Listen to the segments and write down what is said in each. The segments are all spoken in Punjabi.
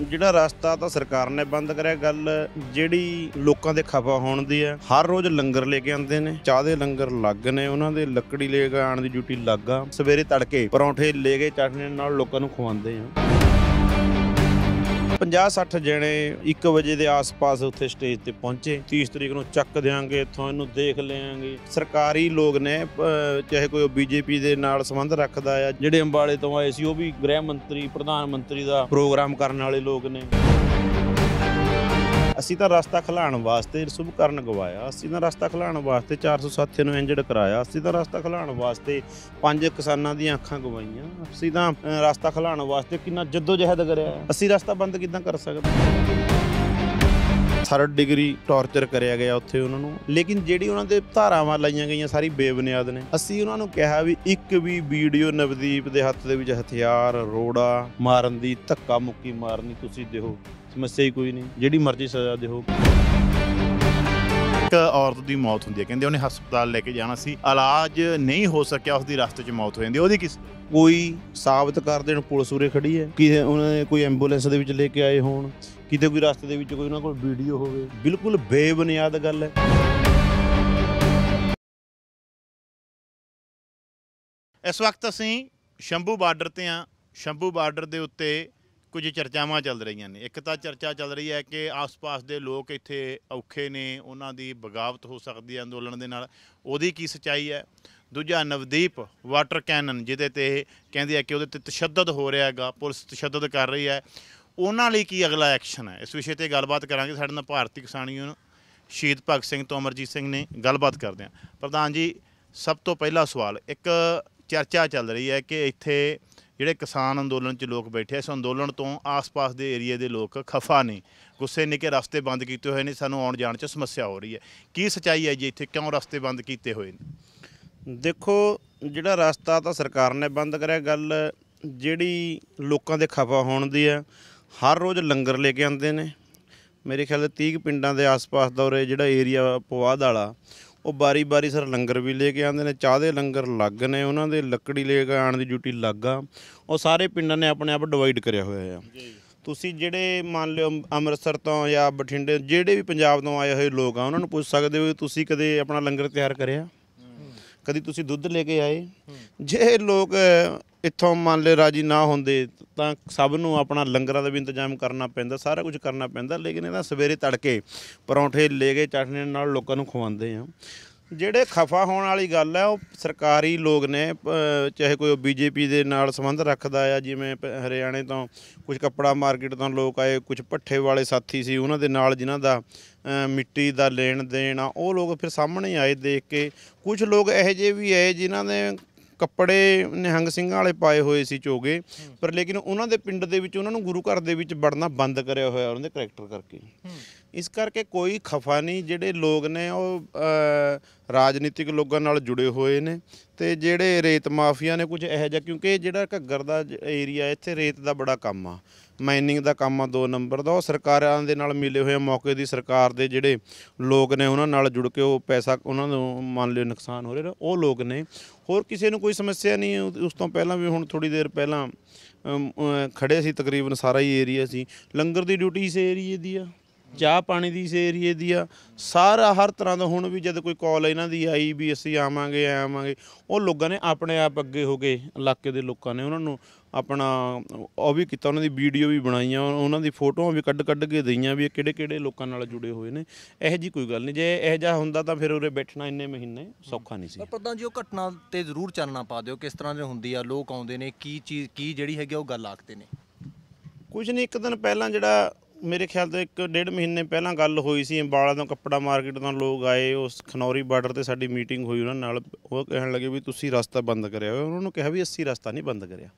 ਜਿਹੜਾ ਰਸਤਾ ਤਾਂ ਸਰਕਾਰ ਨੇ ਬੰਦ ਕਰਿਆ ਗੱਲ ਜਿਹੜੀ ਲੋਕਾਂ ਦੇ ਖਫਾ ਹੋਣ ਦੀ ਹੈ ਹਰ ਰੋਜ਼ ਲੰਗਰ ਲੈ ਕੇ ਆਉਂਦੇ ਨੇ ਚਾਹ ਦੇ ਲੰਗਰ ਲੱਗ ਨੇ ਉਹਨਾਂ ਦੇ ਲੱਕੜੀ ਲੈ ਕੇ ਆਣ ਦੀ ਡਿਊਟੀ ਲੱਗਾ ਸਵੇਰੇ ਤੜਕੇ ਪਰੌਂਠੇ ਲੈ ਕੇ ਚਟਨੀ ਨਾਲ ਲੋਕਾਂ ਨੂੰ ਖਵਾਉਂਦੇ ਆ 50-60 ਜਣੇ 1 ਵਜੇ ਦੇ ਆਸ-ਪਾਸ ਉੱਥੇ ਸਟੇਜ ਤੇ ਪਹੁੰਚੇ 30 ਤਰੀਕ ਨੂੰ ਚੱਕ ਦੇਾਂਗੇ ਇੱਥੋਂ ਇਹਨੂੰ ਦੇਖ ਲਿਆਂਗੇ ਸਰਕਾਰੀ ਲੋਕ ਨੇ ਚਾਹੇ ਕੋਈ ਬੀਜੇਪੀ ਦੇ ਨਾਲ ਸੰਬੰਧ ਰੱਖਦਾ ਆ ਜਿਹੜੇ ਅੰਬਾਲੇ ਤੋਂ ਆਏ ਸੀ ਉਹ ਵੀ ਗ੍ਰਹਿ ਮੰਤਰੀ ਪ੍ਰਧਾਨ ਮੰਤਰੀ ਦਾ ਪ੍ਰੋਗਰਾਮ ਕਰਨ ਵਾਲੇ ਲੋਕ ਨੇ ਅਸੀਂ ਤਾਂ ਰਸਤਾ ਖਲਾਣ ਵਾਸਤੇ ਸੁਭਕਰਨ ਗਵਾਇਆ ਅਸੀਂ ਤਾਂ ਰਸਤਾ ਖਲਾਣ ਵਾਸਤੇ 407 ਨੂੰ ਇੰਜਰਡ ਕਰਾਇਆ ਅਸੀਂ ਤਾਂ ਰਸਤਾ ਖਲਾਣ ਵਾਸਤੇ ਪੰਜ ਕਿਸਾਨਾਂ ਦੀਆਂ ਅੱਖਾਂ ਗਵਾਈਆਂ ਅਸੀਂ ਤਾਂ ਰਸਤਾ ਖਲਾਣ ਵਾਸਤੇ ਕਿੰਨਾ ਜੱਦੋ ਜਹਿਦ ਕਰਿਆ ਅਸੀਂ ਰਸਤਾ ਬੰਦ ਕਿਦਾਂ ਕਰ ਸਕਦੇ ਥਰਡ ਡਿਗਰੀ ਟੌਰਚਰ ਕਰਿਆ ਗਿਆ ਉੱਥੇ ਉਹਨਾਂ ਨੂੰ ਲੇਕਿਨ ਜਿਹੜੀ ਉਹਨਾਂ ਦੇ ਧਾਰਾਵਾਂ ਲਾਈਆਂ ਗਈਆਂ ਸਾਰੀ ਬੇਬੁਨਿਆਦ ਨੇ ਅਸੀਂ ਉਹਨਾਂ ਨੂੰ ਕਿਹਾ ਵੀ ਇੱਕ ਵੀ ਵੀਡੀਓ ਨਵਦੀਪ ਦੇ ਹੱਥ ਦੇ ਵਿੱਚ ਹਥਿਆਰ ਰੋੜਾ ਮਾਰਨ ਦੀ ਧੱਕਾ ਮੁੱਕੀ ਮਾਰਨੀ ਤੁਸੀਂ ਦਿਓ ਸਮੱਸਿਆ ਹੀ ਕੋਈ ਨਹੀਂ ਜਿਹੜੀ ਮਰਜ਼ੀ ਸਜ਼ਾ ਦੇ ਹੋ ਇੱਕ ਔਰਤ ਦੀ ਮੌਤ ਹੁੰਦੀ ਹੈ ਕਹਿੰਦੇ ਉਹਨੇ ਹਸਪਤਾਲ ਲੈ ਕੇ ਜਾਣਾ ਸੀ ਇਲਾਜ ਨਹੀਂ ਹੋ ਸਕਿਆ ਉਸ ਦੀ ਰਸਤੇ 'ਚ ਮੌਤ ਹੋ ਜਾਂਦੀ ਉਹਦੀ ਕਿਸ ਕੋਈ ਸਾਬਤ ਕਰ ਦੇਣ ਪੁਲਿਸ ਉਰੇ ਖੜੀ ਹੈ ਕਿ ਉਹਨੇ ਕੋਈ ਐਂਬੂਲੈਂਸ ਦੇ ਵਿੱਚ ਲੈ ਕੇ ਆਏ ਹੋਣ ਕਿਤੇ ਕੋਈ ਰਸਤੇ ਦੇ ਵਿੱਚ ਕੋਈ ਉਹਨਾਂ ਕੋਲ ਵੀਡੀਓ ਹੋਵੇ ਬਿਲਕੁਲ ਬੇਬੁਨਿਆਦ ਗੱਲ ਹੈ ਇਸ ਵਕਤ ਅਸੀਂ ਸ਼ੰਭੂ ਬਾਰਡਰ ਤੇ ਆ ਸ਼ੰਭੂ ਬਾਰਡਰ ਦੇ ਉੱਤੇ ਕੁਝ ਚਰਚਾਵਾਂ ਚੱਲ ਰਹੀਆਂ ਨੇ ਇੱਕ ਤਾਂ ਚਰਚਾ ਚੱਲ ਰਹੀ ਹੈ ਕਿ ਆਸ-ਪਾਸ ਦੇ ਲੋਕ ਇੱਥੇ ਔਖੇ ਨੇ ਉਹਨਾਂ ਦੀ ਬਗਾਵਤ ਹੋ ਸਕਦੀ ਹੈ ਅੰਦੋਲਨ ਦੇ ਨਾਲ ਉਹਦੀ ਕੀ ਸਚਾਈ ਹੈ ਦੂਜਾ ਨਵਦੀਪ ਵਾਟਰ ਕੈਨਨ ਜਿਹਦੇ ਤੇ ਕਹਿੰਦੇ ਆ ਕਿ ਉਹਦੇ ਤੇ ਤਸ਼ੱਦਦ ਹੋ ਰਿਹਾ ਹੈਗਾ ਪੁਲਿਸ ਤਸ਼ੱਦਦ ਕਰ ਰਹੀ ਹੈ ਉਹਨਾਂ ਲਈ ਕੀ ਅਗਲਾ ਐਕਸ਼ਨ ਹੈ ਇਸ ਵਿਸ਼ੇ ਤੇ ਗੱਲਬਾਤ ਕਰਾਂਗੇ ਸਾਡੇ ਨਾਲ ਭਾਰਤੀ ਕਿਸਾਨੀ ਯੂਨੀਅਨ ਸ਼ਹੀਦ ਭਗਤ ਸਿੰਘ ਤੋਂ ਅਮਰਜੀਤ ਸਿੰਘ ਨੇ ਗੱਲਬਾਤ ਕਰਦੇ ਆ ਪ੍ਰਧਾਨ ਜੀ ਸਭ ਤੋਂ ਪਹਿਲਾ ਸਵਾਲ ਇੱਕ ਚਰਚਾ ਚੱਲ ਰਹੀ ਹੈ ਕਿ ਇੱਥੇ ਜਿਹੜੇ ਕਿਸਾਨ ਅੰਦੋਲਨ 'ਚ ਲੋਕ ਬੈਠੇ ਇਸ ਅੰਦੋਲਨ ਤੋਂ ਆਸ-ਪਾਸ ਦੇ ਏਰੀਆ ਦੇ ਲੋਕ ਖਫਾ ਨੇ ਗੁੱਸੇ ਨੇ ਕਿ ਰਸਤੇ ਬੰਦ ਕੀਤੇ ਹੋਏ ਨੇ ਸਾਨੂੰ ਆਉਣ ਜਾਣ 'ਚ ਸਮੱਸਿਆ ਹੋ ਰਹੀ ਹੈ ਕੀ ਸਚਾਈ ਹੈ ਜੀ ਇੱਥੇ ਕਿਉਂ ਰਸਤੇ ਬੰਦ ਕੀਤੇ ਹੋਏ ਨੇ ਦੇਖੋ ਜਿਹੜਾ ਰਸਤਾ ਤਾਂ ਸਰਕਾਰ ਨੇ ਬੰਦ ਕਰਿਆ ਗੱਲ ਜਿਹੜੀ ਲੋਕਾਂ ਦੇ ਖਫਾ ਹੋਣ ਦੀ ਹੈ ਹਰ ਰੋਜ਼ ਲੰਗਰ ਲੈ ਕੇ ਆਉਂਦੇ ਨੇ ਮੇਰੇ ਖਿਆਲ 30 ਪਿੰਡਾਂ ਦੇ ਆਸ-ਪਾਸ ਦਾ ਜਿਹੜਾ ਏਰੀਆ ਪਵਾਦ ਵਾਲਾ ਉਹ ਬਾਰੀ-ਬਾਰੀ ਸਰ ਲੰਗਰ ਵੀ ਲੈ ਕੇ ਆਉਂਦੇ ਨੇ ਚਾਹ ਦੇ ਲੰਗਰ ਲੱਗ ਨੇ ਉਹਨਾਂ ਦੇ ਲੱਕੜੀ ਲੈ ਕੇ ਆਣ ਦੀ ਡਿਊਟੀ ਲੱਗ ਆ ਉਹ ਸਾਰੇ ਪਿੰਡਾਂ ਨੇ ਆਪਣੇ ਆਪ ਡਿਵਾਈਡ ਕਰਿਆ ਹੋਇਆ ਆ ਤੁਸੀਂ ਜਿਹੜੇ ਮੰਨ ਲਿਓ ਅੰਮ੍ਰਿਤਸਰ ਤੋਂ ਜਾਂ ਬਠਿੰਡੇ ਜਿਹੜੇ ਵੀ ਪੰਜਾਬ ਤੋਂ ਆਏ ਹੋਏ ਲੋਕ ਆ ਉਹਨਾਂ ਨੂੰ ਪੁੱਛ ਸਕਦੇ ਹੋ ਤੁਸੀਂ ਕਦੇ ਆਪਣਾ ਲੰਗਰ ਤਿਆਰ ਕਰਿਆ ਕਦੀ ਤੁਸੀਂ ਦੁੱਧ ਲੈ ਕੇ ਆਏ ਜੇ ਲੋਕ ਇੱਥੋਂ ਮੰਨ ਲੈ ਰਾਜੀ ਨਾ ਹੁੰਦੇ ਤਾਂ ਸਭ ਨੂੰ ਆਪਣਾ ਲੰਗਰਾਂ ਦਾ ਵੀ ਇੰਤਜ਼ਾਮ ਕਰਨਾ ਪੈਂਦਾ ਸਾਰਾ ਕੁਝ ਕਰਨਾ ਪੈਂਦਾ ਲੇਕਿਨ ਇਹਦਾ ਸਵੇਰੇ ਤੜਕੇ ਪਰੌਂਠੇ ਲੈ ਕੇ ਚਟਨੀ ਨਾਲ ਲੋਕਾਂ ਨੂੰ ਖਵਾਉਂਦੇ ਆ ਜਿਹੜੇ ਖਫਾ ਹੋਣ ਵਾਲੀ ਗੱਲ ਹੈ ਉਹ ਸਰਕਾਰੀ ਲੋਕ ਨੇ ਚਾਹੇ ਕੋਈ ਬੀਜੇਪੀ ਦੇ ਨਾਲ ਸੰਬੰਧ ਰੱਖਦਾ ਆ ਜਿਵੇਂ ਹਰਿਆਣੇ ਤੋਂ ਕੁਝ ਕੱਪੜਾ ਮਾਰਕੀਟ ਤੋਂ ਲੋਕ ਆਏ ਕੁਝ ਪੱਠੇ ਵਾਲੇ ਸਾਥੀ ਸੀ ਉਹਨਾਂ ਦੇ ਨਾਲ ਜਿਨ੍ਹਾਂ ਦਾ ਮਿੱਟੀ ਦਾ ਲੈਣ ਦੇਣ ਆ ਉਹ ਲੋਕ ਫਿਰ ਸਾਹਮਣੇ ਆਏ ਦੇਖ ਕੇ ਕੁਝ ਲੋਕ ਇਹੋ ਜਿਹੇ ਵੀ ਆਏ ਜਿਨ੍ਹਾਂ ਨੇ ਕੱਪੜੇ ਨਿਹੰਗ ਸਿੰਘਾਂ ਵਾਲੇ ਪਾਏ ਹੋਏ ਸੀ ਚੋਗੇ ਪਰ ਲੇਕਿਨ ਉਹਨਾਂ ਦੇ ਪਿੰਡ ਦੇ ਵਿੱਚ ਉਹਨਾਂ ਨੂੰ ਗੁਰੂ ਘਰ ਦੇ ਵਿੱਚ ਵੜਨਾ ਬੰਦ ਕਰਿਆ ਹੋਇਆ ਉਹਨਾਂ ਦੇ ਕਰੈਕਟਰ ਕਰਕੇ ਇਸ ਕਰਕੇ ਕੋਈ ਖਫਾ ਨਹੀਂ ਜਿਹੜੇ ਲੋਕ ਨੇ ਉਹ ਰਾਜਨੀਤਿਕ ਲੋਕਾਂ ਨਾਲ ਜੁੜੇ ਹੋਏ ਨੇ ਤੇ ਜਿਹੜੇ ਰੇਤ ਮਾਫੀਆ ਨੇ ਕੁਝ ਇਹੋ ਜਿਹਾ ਕਿਉਂਕਿ ਜਿਹੜਾ ਘੱਗਰ ਦਾ ਏਰੀਆ ਇੱਥੇ ਰੇਤ ਦਾ ਬੜਾ ਕੰਮ ਆ ਮਾਈਨਿੰਗ ਦਾ ਕੰਮ ਆ ਦੋ ਨੰਬਰ ਦਾ ਉਹ ਸਰਕਾਰਾਂ ਦੇ ਨਾਲ ਮਿਲੇ ਹੋਏ ਮੌਕੇ ਦੀ ਸਰਕਾਰ ਦੇ ਜਿਹੜੇ ਲੋਕ ਨੇ ਉਹਨਾਂ ਨਾਲ ਜੁੜ ਕੇ ਉਹ ਪੈਸਾ ਉਹਨਾਂ ਨੂੰ ਮੰਨ ਲਿਓ ਨੁਕਸਾਨ ਹੋ ਰਿਹਾ ਉਹ ਲੋਕ ਨੇ ਹੋਰ ਕਿਸੇ ਨੂੰ ਕੋਈ ਸਮੱਸਿਆ ਨਹੀਂ ਉਸ ਤੋਂ ਪਹਿਲਾਂ ਵੀ ਹੁਣ ਥੋੜੀ ਦੇਰ ਪਹਿਲਾਂ ਖੜੇ ਸੀ ਤਕਰੀਬਨ ਸਾਰਾ ਹੀ ਏਰੀਆ ਸੀ ਲੰਗਰ ਦੀ ਡਿਊਟੀ ਇਸ ਏਰੀਏ ਦੀ ਆ ਚਾਹ ਪਾਣੀ ਦੀ ਏਰੀਏ ਦੀ ਆ ਸਾਰਾ ਹਰ ਤਰ੍ਹਾਂ ਦਾ ਹੁਣ ਵੀ ਜਦ ਕੋਈ ਕਾਲ ਇਹਨਾਂ ਦੀ ਆਈ ਵੀ ਅਸੀਂ ਆਵਾਂਗੇ ਆਵਾਂਗੇ ਉਹ ਲੋਕਾਂ ਨੇ ਆਪਣੇ ਆਪ ਅੱਗੇ ਹੋ ਗਏ ਇਲਾਕੇ ਦੇ ਲੋਕਾਂ ਨੇ ਉਹਨਾਂ ਨੂੰ ਆਪਣਾ ਉਹ ਵੀ ਕੀਤਾ ਉਹਨਾਂ ਦੀ ਵੀਡੀਓ ਵੀ ਬਣਾਈਆਂ ਉਹਨਾਂ ਦੀ ਫੋਟੋਆਂ ਵੀ ਕੱਢ ਕੱਢ ਕੇ ਦਈਆਂ ਵੀ ਇਹ ਕਿਹੜੇ ਕਿਹੜੇ ਲੋਕਾਂ ਨਾਲ ਜੁੜੇ ਹੋਏ ਨੇ ਇਹ ਜੀ ਕੋਈ ਗੱਲ ਨਹੀਂ ਜੇ ਇਹ ਜਾ ਹੁੰਦਾ ਤਾਂ ਫਿਰ ਉਰੇ ਬੈਠਣਾ ਇੰਨੇ ਮਹੀਨੇ ਸੌਖਾ ਨਹੀਂ ਸੀ ਪਰ ਤਾਂ ਜੀ ਉਹ ਘਟਨਾ ਤੇ ਜ਼ਰੂਰ ਚਾਨਣਾ ਪਾ ਦਿਓ ਕਿਸ ਤਰ੍ਹਾਂ ਦੇ ਹੁੰਦੀ ਆ ਲੋਕ ਆਉਂਦੇ ਨੇ ਕੀ ਚੀਜ਼ ਕੀ ਜਿਹੜੀ ਹੈਗੀ ਉਹ ਗੱਲ ਆਖਦੇ ਨੇ ਕੁਝ ਨਹੀਂ ਇੱਕ ਦਿਨ ਪਹਿਲਾਂ ਜਿਹੜਾ ਮੇਰੇ ਖਿਆਲ ਤੋਂ ਇੱਕ ਡੇਢ ਮਹੀਨੇ ਪਹਿਲਾਂ ਗੱਲ ਹੋਈ ਸੀ ਅੰਬਾਲਾ ਤੋਂ ਕੱਪੜਾ ਮਾਰਕੀਟ ਤੋਂ ਲੋਕ ਆਏ ਉਸ ਖਨੌਰੀ ਬਾਰਡਰ ਤੇ ਸਾਡੀ ਮੀਟਿੰਗ ਹੋਈ ਉਹਨਾਂ ਨਾਲ ਉਹ ਕਹਿਣ ਲੱਗੇ ਵੀ ਤੁਸੀਂ ਰਸਤਾ ਬੰਦ ਕਰਿਆ ਹੋਇਆ ਉਹਨਾਂ ਨੂੰ ਕਿਹਾ ਵੀ ਅਸੀਂ ਰਸਤਾ ਨਹੀਂ ਬੰਦ ਕਰਿਆ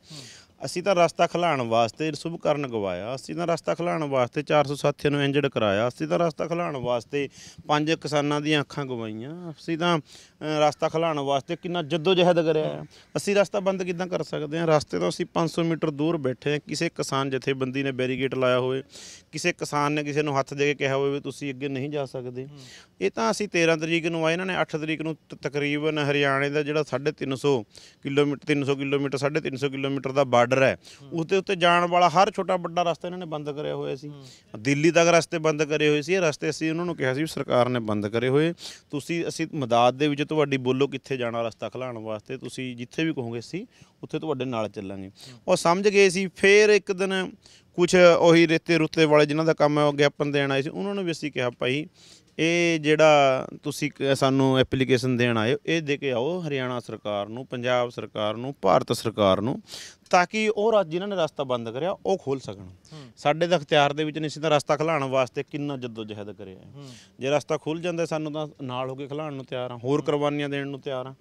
ਅਸੀਂ ਤਾਂ ਰਸਤਾ ਖਲਾਣ ਵਾਸਤੇ ਸੁਭਕਰਨ ਗਵਾਇਆ ਅਸੀਂ ਤਾਂ ਰਸਤਾ ਖਲਾਣ ਵਾਸਤੇ 400 ਸਾਥੀਆਂ ਨੂੰ ਇੰਜਰਡ ਕਰਾਇਆ ਅਸੀਂ ਤਾਂ ਰਸਤਾ ਖਲਾਣ ਵਾਸਤੇ ਪੰਜ ਕਿਸਾਨਾਂ ਦੀਆਂ ਅੱਖਾਂ ਗਵਾਈਆਂ ਅਸੀਂ ਤਾਂ ਰਸਤਾ ਖਲਾਣ ਵਾਸਤੇ ਕਿੰਨਾ ਜਦੋਜਹਿਦ ਕਰਿਆ ਅਸੀਂ ਰਸਤਾ ਬੰਦ ਕਿਦਾਂ ਕਰ ਸਕਦੇ ਹਾਂ ਰਸਤੇ ਤੋਂ ਅਸੀਂ 500 ਮੀਟਰ ਦੂਰ ਬੈਠੇ ਹਾਂ ਕਿਸੇ ਕਿਸਾਨ ਜਥੇਬੰਦੀ ਨੇ ਬੈਰੀਗੇਟ ਲਾਇਆ ਹੋਵੇ ਕਿਸੇ ਕਿਸਾਨ ਨੇ ਕਿਸੇ ਨੂੰ ਹੱਥ ਦੇ ਕੇ ਕਿਹਾ ਹੋਵੇ ਤੁਸੀਂ ਅੱਗੇ ਨਹੀਂ ਜਾ ਸਕਦੇ ਇਹ ਤਾਂ ਅਸੀਂ 13 ਤਰੀਕ ਨੂੰ ਆਏ ਇਹਨਾਂ ਨੇ 8 ਤਰੀਕ ਨੂੰ ਤਕਰੀਬਨ ਹਰਿਆਣੇ ਦਾ ਜਿਹੜਾ 350 ਕਿਲੋਮੀਟਰ 300 ਕਿਲੋਮੀਟਰ 350 ਕਿਲੋਮੀਟਰ ਦਾ ਬਾਰਡਰ ਬਾਰਡਰ ਹੈ ਉਸ ਦੇ ਉੱਤੇ ਜਾਣ ਵਾਲਾ ਹਰ ਛੋਟਾ ਵੱਡਾ ਰਸਤਾ ਇਹਨਾਂ ਨੇ ਬੰਦ ਕਰਿਆ ਹੋਇਆ ਸੀ ਦਿੱਲੀ ਤੱਕ ਰਸਤੇ ਬੰਦ ਕਰੇ ਹੋਏ ਸੀ ਇਹ ਰਸਤੇ ਅਸੀਂ ਉਹਨਾਂ ਨੂੰ ਕਿਹਾ ਸੀ ਸਰਕਾਰ ਨੇ ਬੰਦ ਕਰੇ ਹੋਏ ਤੁਸੀਂ ਅਸੀਂ ਮਦਦ ਦੇ ਵਿੱਚ ਤੁਹਾਡੀ ਬੋਲੋ ਕਿੱਥੇ ਜਾਣਾ ਰਸਤਾ ਖਲਾਣ ਵਾਸਤੇ ਤੁਸੀਂ ਜਿੱਥੇ ਵੀ ਕਹੋਗੇ ਸੀ ਉੱਥੇ ਤੁਹਾਡੇ ਨਾਲ ਚੱਲਾਂਗੇ ਉਹ ਸਮਝ ਗਏ ਸੀ ਫੇਰ ਇੱਕ ਦਿਨ ਕੁਝ ਉਹੀ ਰੇਤੇ ਰੁੱਤੇ ਵਾਲੇ ਜਿਨ੍ਹਾਂ ਦਾ ਕੰਮ ਹੈ ਉਹ ਗਿਆਪਨ ਦੇਣ ਆਏ ਸੀ ਉਹਨਾਂ ਨੂੰ ਵੀ ਅਸੀਂ ਕਿਹਾ ਭਾਈ ਇਹ ਜਿਹੜਾ ਤੁਸੀਂ ਸਾਨੂੰ ਐਪਲੀਕੇਸ਼ਨ ਦੇਣ ਆਏ ਇਹ ਦੇ ਕੇ ਆਓ ਹਰਿਆਣਾ ਸਰਕਾਰ ਨੂੰ ਪੰਜਾਬ ਸਰਕਾਰ ਨੂੰ ਭਾਰਤ ਸਰਕਾਰ ਨੂੰ ਤਾਂ ਕਿ ਉਹ ਰਾਜ ਜਿਨ੍ਹਾਂ ਨੇ ਰਸਤਾ ਬੰਦ ਕਰਿਆ ਉਹ ਖੋਲ ਸਕਣ ਸਾਡੇ ਦਾ ਅਖਤਿਆਰ ਦੇ ਵਿੱਚ ਨਹੀਂ ਸੀ ਤਾਂ ਰਸਤਾ ਖਲਾਣ ਵਾਸਤੇ ਕਿੰਨਾ ਜਹਿਦ ਕਰਿਆ ਜੇ ਰਸਤਾ ਖੁੱਲ ਜਾਂਦਾ ਸਾਨੂੰ ਤਾਂ ਨਾਲ ਹੋ ਕੇ ਖਲਾਣ ਨੂੰ ਤਿਆਰ ਆ ਹੋਰ ਕੁਰਬਾਨੀਆਂ ਦੇਣ ਨੂੰ ਤਿਆਰ ਆ